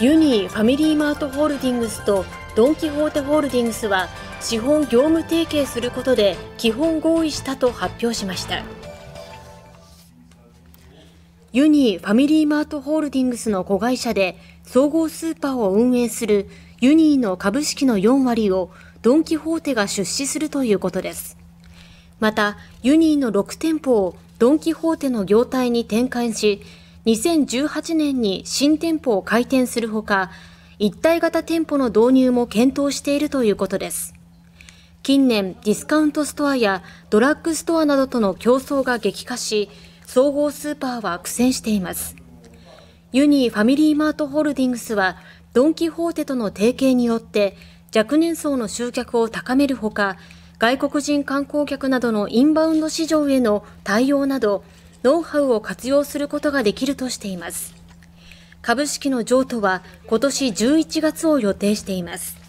ユニーファミリーマートホールディングスとドン・キホーテホールディングスは資本業務提携することで基本合意したと発表しましたユニーファミリーマートホールディングスの子会社で総合スーパーを運営するユニーの株式の4割をドン・キホーテが出資するということですまたユニーの6店舗をドン・キホーテの業態に転換し2018年に新店舗を開店するほか、一体型店舗の導入も検討しているということです。近年、ディスカウントストアやドラッグストアなどとの競争が激化し、総合スーパーは苦戦しています。ユニーファミリーマートホールディングスは、ドン・キホーテとの提携によって若年層の集客を高めるほか、外国人観光客などのインバウンド市場への対応など、ノウハウを活用することができるとしています。株式の譲渡は今年11月を予定しています。